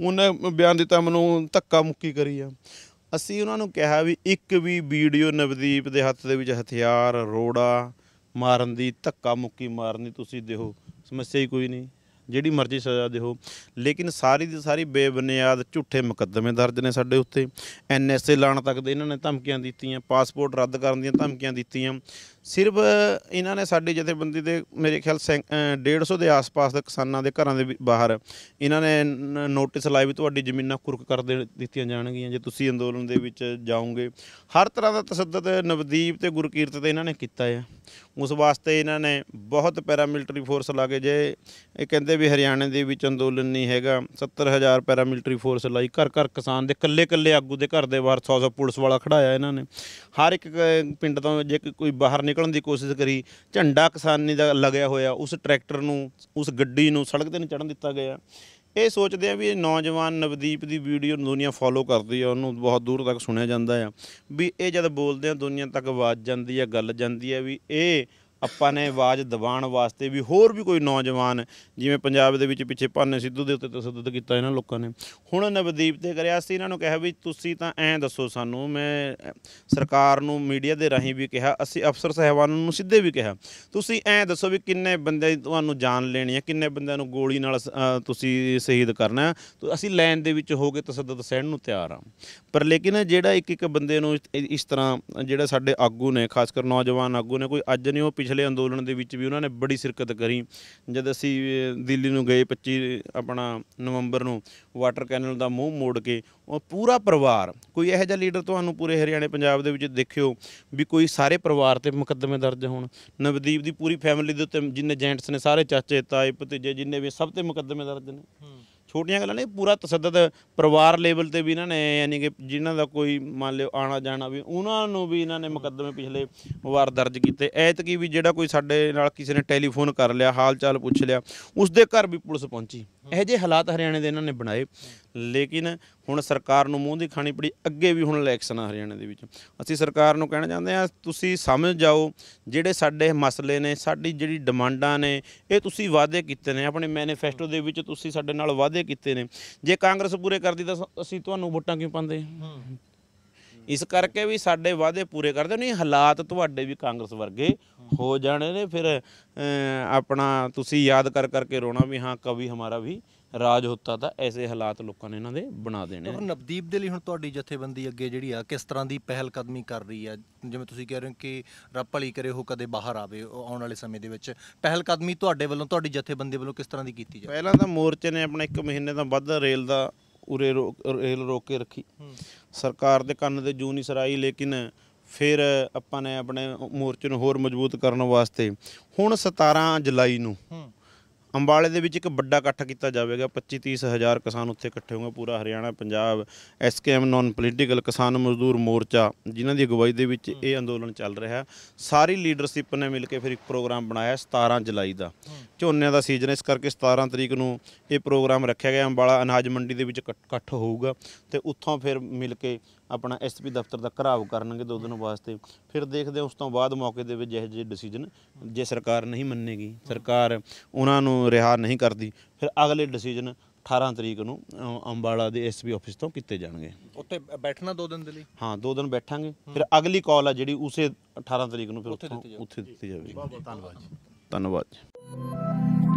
ਉਹਨੇ ਬਿਆਨ ਦਿੱਤਾ ਮੈਨੂੰ ਧੱਕਾ ਮੁੱਕੀ ਕਰੀ ਆ ਅਸੀਂ ਉਹਨਾਂ ਨੂੰ ਕਿਹਾ ਵੀ ਇੱਕ ਵੀ ਵੀਡੀਓ ਨਵਦੀਪ ਦੇ ਹੱਥ ਦੇ ਵਿੱਚ ਹਥਿਆਰ ਰੋੜਾ ਮਾਰਨ ਦੀ ਧੱਕਾ ਮੁੱਕੀ ਮਾਰਨ ਦੀ ਤੁਸੀਂ ਦੇਹੋ ਸਮੱਸਿਆ ਹੀ ਕੋਈ ਨਹੀਂ ਜਿਹੜੀ ਮਰਜ਼ੀ ਸਜ਼ਾ ਦੇਓ ਲੇਕਿਨ ਸਾਰੀ ਦੀ ਸਾਰੀ ਬੇਬੁਨਿਆਦ ਝੂਠੇ ਮੁਕੱਦਮੇ ਦਰਜ ਨੇ ਸਾਡੇ ਉੱਤੇ ਐਨਐਸਏ ਲਾਣ ਤੱਕ ਦੇ ਇਹਨਾਂ ਨੇ ਧਮਕੀਆਂ ਦਿੱਤੀਆਂ ਪਾਸਪੋਰਟ ਰੱਦ ਕਰਨ ਦੀਆਂ ਧਮਕੀਆਂ ਦਿੱਤੀਆਂ ਸਿਰਫ ਇਹਨਾਂ ਨੇ ਸਾਡੀ ਜਥੇਬੰਦੀ ਦੇ ਮੇਰੇ ਖਿਆਲ 150 ਦੇ ਆਸ-ਪਾਸ ਦੇ ਕਿਸਾਨਾਂ ਦੇ ਘਰਾਂ ਦੇ ਬਾਹਰ ਇਹਨਾਂ ਨੇ ਨੋਟਿਸ ਲਾਇਆ ਵੀ ਤੁਹਾਡੀ ਜ਼ਮੀਨਾਂ ਕੁਰਕ ਕਰ ਦਿੱਤੀਆਂ ਜਾਣਗੀਆਂ ਜੇ ਤੁਸੀਂ ਅੰਦੋਲਨ ਦੇ ਵਿੱਚ ਜਾਓਗੇ ਹਰ ਤਰ੍ਹਾਂ ਦਾ ਤਸੱਦਦ ਨਵਦੀਪ ਤੇ ਗੁਰਕੀਰਤ ਤੇ ਇਹਨਾਂ ਨੇ ਕੀਤਾ ਹੈ ਉਸ ਵਾਸਤੇ ਇਹਨਾਂ ਨੇ ਬਹੁਤ ਪੈਰਾਮਿਲਟਰੀ ਫੋਰਸ ਲਾ ਕੇ ਜੇ ਇਹ ਕਹਿੰਦੇ ਵੀ ਹਰਿਆਣੇ ਦੇ ਵਿੱਚ ਅੰਦੋਲਨ ਨਹੀਂ ਹੈਗਾ 70000 ਪੈਰਾਮਿਲਟਰੀ ਫੋਰਸ ਲਾਈ ਘਰ ਘਰ ਕਿਸਾਨ ਦੇ ਕੱਲੇ-ਕੱਲੇ ਆਗੂ ਦੇ ਘਰ ਦੇ ਬਾਹਰ 100-100 ਪੁਲਿਸ ਵਾਲਾ ਖੜਾਇਆ ਇਹਨਾਂ ਨੇ ਹਰ ਇੱਕ ਪਿੰਡ ਤੋਂ ਜੇ ਕੋਈ ਬਾਹਰ ਨਿਕਲਣ ਦੀ ਕੋਸ਼ਿਸ਼ ਕਰੀ ਝੰਡਾ ਕਿਸਾਨੀ ਦਾ ਲੱਗਿਆ ਹੋਇਆ ਉਸ ਟਰੈਕਟਰ ਨੂੰ ਉਸ ਗੱਡੀ ਨੂੰ ਸੜਕ ਤੇ ਚੜਨ ਦਿੱਤਾ ਗਿਆ ਇਹ ਸੋਚਦੇ ਆ ਵੀ ਇਹ ਨੌਜਵਾਨ ਨਵਦੀਪ ਦੀ ਵੀਡੀਓ ਦੁਨੀਆ ਫੋਲੋ ਕਰਦੀ ਆ ਉਹਨੂੰ ਬਹੁਤ ਦੂਰ ਤੱਕ ਸੁਣਿਆ ਜਾਂਦਾ ਆ ਵੀ ਇਹ ਜਦ ਬੋਲਦੇ ਆ ਦੁਨੀਆ ਤੱਕ ਆਵਾਜ਼ ਜਾਂਦੀ ਆ ਗੱਲ ਜਾਂਦੀ ਆ ਵੀ ਇਹ ਆਪਾਂ ਨੇ ਆਵਾਜ਼ ਦਿਵਾਉਣ ਵਾਸਤੇ ਵੀ ਹੋਰ ਵੀ ਕੋਈ ਨੌਜਵਾਨ ਜਿਵੇਂ ਪੰਜਾਬ ਦੇ ਵਿੱਚ ਪਿੱਛੇ ਪਾਨੇ ਸਿੱਧੂ ਦੇ ਉੱਤੇ ਤਸੱਦਦ ਕੀਤਾ ਇਹਨਾਂ ਲੋਕਾਂ ਨੇ ਹੁਣ ਨਵਦੀਪ ਤੇ ਕਰਿਆ ਸੀ ਇਹਨਾਂ ਨੂੰ ਕਿਹਾ ਵੀ ਤੁਸੀਂ ਤਾਂ ਐਂ ਦੱਸੋ ਸਾਨੂੰ ਮੈਂ ਸਰਕਾਰ ਨੂੰ ਮੀਡੀਆ ਦੇ ਰਾਹੀਂ ਵੀ ਕਿਹਾ ਅਸੀਂ ਅਫਸਰ ਸਹਿਬਾਨਾਂ ਨੂੰ ਸਿੱਧੇ ਵੀ ਕਿਹਾ ਤੁਸੀਂ ਐਂ ਦੱਸੋ ਵੀ ਕਿੰਨੇ ਬੰਦੇ ਤੁਹਾਨੂੰ ਜਾਨ ਲੈਣੀ ਹੈ ਕਿੰਨੇ ਬੰਦਿਆਂ ਨੂੰ ਗੋਲੀ ਨਾਲ ਤੁਸੀਂ ਸ਼ਹੀਦ ਕਰਨਾ ਤਾਂ ਅਸੀਂ ਲਾਈਨ ਦੇ ਵਿੱਚ ਹੋ ਕੇ ਤਸੱਦਦ ਸਹਿਣ ਨੂੰ ਤਿਆਰ ਆ ਪਰ ਲੇਕਿਨ ਜਿਹੜਾ ਇੱਕ ਇੱਕ ਬੰਦੇ ਨੂੰ ਇਸ ਤਰ੍ਹਾਂ ਜਿਹੜਾ ਸਾਡੇ ਆਗੂ ਨੇ ਖਾਸ ਕਰ ਨੌਜਵਾਨ ਆਗੂ ਨੇ ਕੋਈ ਅੱਜ ਨਹੀਂ ਉਹ ਪਿਛਲੇ ਅੰਦੋਲਨ ਦੇ ਵਿੱਚ ਵੀ ਉਹਨਾਂ ਨੇ ਬੜੀ ਸ਼ਿਰਕਤ ਕਰੀ ਜਦ ਅਸੀਂ ਦਿੱਲੀ ਨੂੰ ਗਏ 25 ਆਪਣਾ ਨਵੰਬਰ ਨੂੰ ਵਾਟਰ ਕੈਨਲ ਦਾ ਮੂੰਹ ਮੋੜ ਕੇ ਉਹ ਪੂਰਾ ਪਰਿਵਾਰ ਕੋਈ ਇਹੋ ਜਿਹਾ ਲੀਡਰ ਤੁਹਾਨੂੰ ਪੂਰੇ ਹਰਿਆਣੇ ਪੰਜਾਬ ਦੇ ਵਿੱਚ ਦੇਖਿਓ ਵੀ ਕੋਈ ਸਾਰੇ ਪਰਿਵਾਰ ਤੇ ਮੁਕੱਦਮੇ ਦਰਜ ਹੋਣ ਨਵਦੀਪ ਦੀ ਪੂਰੀ ਫੈਮਿਲੀ ਦੇ ਉੱਤੇ ਜਿੰਨੇ ਜੈਂਟਸ ਨੇ ਸਾਰੇ ਚਾਚੇ ਤਾਏ ਭਤੀਜੇ ਜਿੰਨੇ ਵੀ ਸਭ ਤੇ ਮੁਕੱਦਮੇ ਦਰਜ ਨੇ ਹੂੰ ਛੋਟੀਆਂ ਗੱਲਾਂ ਨਹੀਂ ਪੂਰਾ ਤਸੱਦਦ ਪਰਿਵਾਰ ਲੈਵਲ ਤੇ ਵੀ ਇਹਨਾਂ ਨੇ ਯਾਨੀ ਕਿ ਜਿਨ੍ਹਾਂ ਦਾ ਕੋਈ ਮੰਨ ਲਿਓ ਆਣਾ ਜਾਣਾ ਵੀ ਉਹਨਾਂ ਨੂੰ ਵੀ ਇਹਨਾਂ ਨੇ ਮੁਕੱਦਮੇ ਪਿਛਲੇ ਵਾਰ ਦਰਜ ਕੀਤੇ ਐਤਕੀ ਵੀ ਜਿਹੜਾ ਕੋਈ ਸਾਡੇ ਨਾਲ ਕਿਸੇ ਨੇ ਟੈਲੀਫੋਨ ਕਰ ਲਿਆ ਹਾਲ ਚਾਲ ਪੁੱਛ ਲਿਆ ਉਸ ਦੇ ਘਰ ਵੀ ਪੁਲਿਸ ਪਹੁੰਚੀ ਇਹ ਜੇ ਹਾਲਾਤ ਹਰਿਆਣੇ ਦੇ ਇਹਨਾਂ ਨੇ ਬਣਾਏ ਲੇਕਿਨ ਹੁਣ ਸਰਕਾਰ ਨੂੰ ਮੂੰਹ ਦੀ ਖਾਣੀ ਪੜੀ ਅੱਗੇ ਵੀ ਹੁਣ ਇਲੈਕਸ਼ਨ ਆ ਹਰਿਆਣੇ ਦੇ ਵਿੱਚ ਅਸੀਂ ਸਰਕਾਰ ਨੂੰ ਕਹਿਣਾ ਚਾਹੁੰਦੇ ਆ ਤੁਸੀਂ ਸਮਝ ਜਾਓ ਜਿਹੜੇ ਸਾਡੇ ਮਸਲੇ ਨੇ ਸਾਡੀ ਜਿਹੜੀ ਡਿਮਾਂਡਾਂ ਨੇ ਇਹ ਤੁਸੀਂ ਵਾਅਦੇ ਕੀਤੇ ਨੇ ਆਪਣੇ ਮੈਨੀਫੈਸਟੋ ਦੇ ਵਿੱਚ ਤੁਸੀਂ ਸਾਡੇ ਨਾਲ ਵਾਅਦੇ ਵਾਅਦੇ ਕੀਤੇ ਨੇ ਜੇ ਕਾਂਗਰਸ ਪੂਰੇ ਕਰਦੀ ਤਾਂ ਅਸੀਂ ਤੁਹਾਨੂੰ ਵੋਟਾਂ ਕਿਉਂ ਪਾਉਂਦੇ ਇਸ ਕਰਕੇ ਵੀ ਸਾਡੇ ਵਾਅਦੇ ਪੂਰੇ ਕਰਦੇ ਨਹੀਂ ਹਾਲਾਤ ਤੁਹਾਡੇ ਵੀ ਕਾਂਗਰਸ ਵਰਗੇ ਹੋ ਜਾਣੇ ਨੇ ਫਿਰ ਆਪਣਾ ਤੁਸੀਂ ਯਾਦ ਕਰ ਕਰਕੇ ਰੋਣਾ ਵੀ ਹਾਂ ਕਵੀ ਹਮਾਰਾ ਵੀ ਰਾਜ ਹੁੰਦਾ ਤਾਂ ਐਸੇ ਹਾਲਾਤ ਲੋਕਾਂ ਨੇ ਇਹਨਾਂ ਦੇ ਬਣਾ ਦੇਣੇ ਪਰ ਨਵਦੀਪ ਦੇ ਲਈ ਹੁਣ ਤੁਹਾਡੀ ਜਥੇਬੰਦੀ ਅੱਗੇ ਜਿਹੜੀ ਆ ਕਿਸ ਤਰ੍ਹਾਂ ਦੀ ਪਹਿਲ ਕਦਮੀ ਕਰ ਰਹੀ ਆ ਜਿਵੇਂ ਤੁਸੀਂ ਕਹਿ ਰਹੇ ਹੋ ਕਿ ਰੱਬ ਭਲੀ ਕਰੇ ਉਹ ਕਦੇ ਬਾਹਰ ਆਵੇ ਆਉਣ ਵਾਲੇ ਸਮੇਂ ਦੇ ਵਿੱਚ ਪਹਿਲ ਕਦਮੀ ਤੁਹਾਡੇ ਵੱਲੋਂ ਤੁਹਾਡੀ ਜਥੇਬੰਦੀ ਵੱਲੋਂ ਕਿਸ ਤਰ੍ਹਾਂ ਦੀ ਕੀਤੀ ਜਾ ਪਹਿਲਾਂ ਤਾਂ ਮੋਰਚੇ ਨੇ ਆਪਣਾ 1 ਮਹੀਨੇ ਤੋਂ ਵੱਧ ਰੇਲ ਦਾ ਉਰੇ ਰੇਲ ਰੋਕ ਕੇ ਰੱਖੀ ਸਰਕਾਰ ਦੇ ਕੰਨ ਦੇ ਜੂ ਨਹੀਂ ਸਰਾਈ ਲੇਕਿਨ ਫਿਰ ਆਪਾਂ ਨੇ ਆਪਣੇ ਮੋਰਚੇ ਨੂੰ ਹੋਰ ਮਜ਼ਬੂਤ ਕਰਨ ਵਾਸਤੇ ਹੁਣ 17 ਜੁਲਾਈ ਨੂੰ ਅੰਬਾਲੇ ਦੇ ਵਿੱਚ ਇੱਕ ਵੱਡਾ ਇਕੱਠ ਕੀਤਾ ਜਾਵੇਗਾ 25-30 ਹਜ਼ਾਰ ਕਿਸਾਨ ਉੱਥੇ ਇਕੱਠੇ ਹੋਣਗੇ ਪੂਰਾ Haryana Punjab S K M non political Kisan Mazdoor ਮੋਰਚਾ ਜਿਨ੍ਹਾਂ ਦੀ ਅਗਵਾਈ ਦੇ ਵਿੱਚ ਇਹ ਅੰਦੋਲਨ ਚੱਲ ਰਿਹਾ ਸਾਰੀ ਲੀਡਰਸ਼ਿਪ ਨੇ ਮਿਲ ਕੇ ਫਿਰ ਇੱਕ ਪ੍ਰੋਗਰਾਮ ਬਣਾਇਆ 17 ਜੁਲਾਈ ਦਾ ਝੋਨਿਆਂ ਦਾ ਸੀਜ਼ਨ ਇਸ ਕਰਕੇ 17 ਤਰੀਕ ਨੂੰ ਇਹ ਪ੍ਰੋਗਰਾਮ ਰੱਖਿਆ ਗਿਆ ਅੰਬਾਲਾ ਅਨਾਜ ਮੰਡੀ ਦੇ ਵਿੱਚ ਇਕੱਠ ਹੋਊਗਾ ਤੇ ਉੱਥੋਂ ਫਿਰ ਮਿਲ ਕੇ ਆਪਣਾ ਐਸਪੀ ਦਫ਼ਤਰ ਦਾ ਘਰਾਵ ਕਰਨਗੇ ਦੋ ਦਿਨ ਵਾਸਤੇ ਫਿਰ ਦੇਖਦੇ ਹਾਂ ਉਸ ਤੋਂ ਬਾਅਦ ਮੌਕੇ ਦੇ ਵਿੱਚ ਜਿਹੋ ਜਿਹੇ ਡਿਸੀਜਨ ਜੇ ਸਰਕਾਰ ਨਹੀਂ ਮੰਨੇਗੀ ਸਰਕਾਰ ਉਹਨਾਂ ਨੂੰ ਰਿਹਾ ਨਹੀਂ ਕਰਦੀ ਫਿਰ ਅਗਲੇ ਡਿਸੀਜਨ 18 ਤਰੀਕ ਨੂੰ ਅੰਬਾਲਾ ਦੇ ਐਸਪੀ ਆਫਿਸ ਤੋਂ ਕੀਤੇ ਜਾਣਗੇ ਉੱਥੇ ਬੈਠਣਾ ਦੋ ਦਿਨ ਦੇ ਲਈ ਹਾਂ ਦੋ ਦਿਨ ਬੈਠਾਂਗੇ ਫਿਰ ਅਗਲੀ ਕਾਲ ਆ ਜਿਹੜੀ ਉਸੇ 18 ਤਰੀਕ ਨੂੰ ਫਿਰ ਉੱਥੇ ਦਿੱਤੀ ਜਾਵੇਗੀ ਬਹੁਤ ਬਹੁਤ ਧੰਨਵਾਦ ਜੀ ਧੰਨਵਾਦ ਜੀ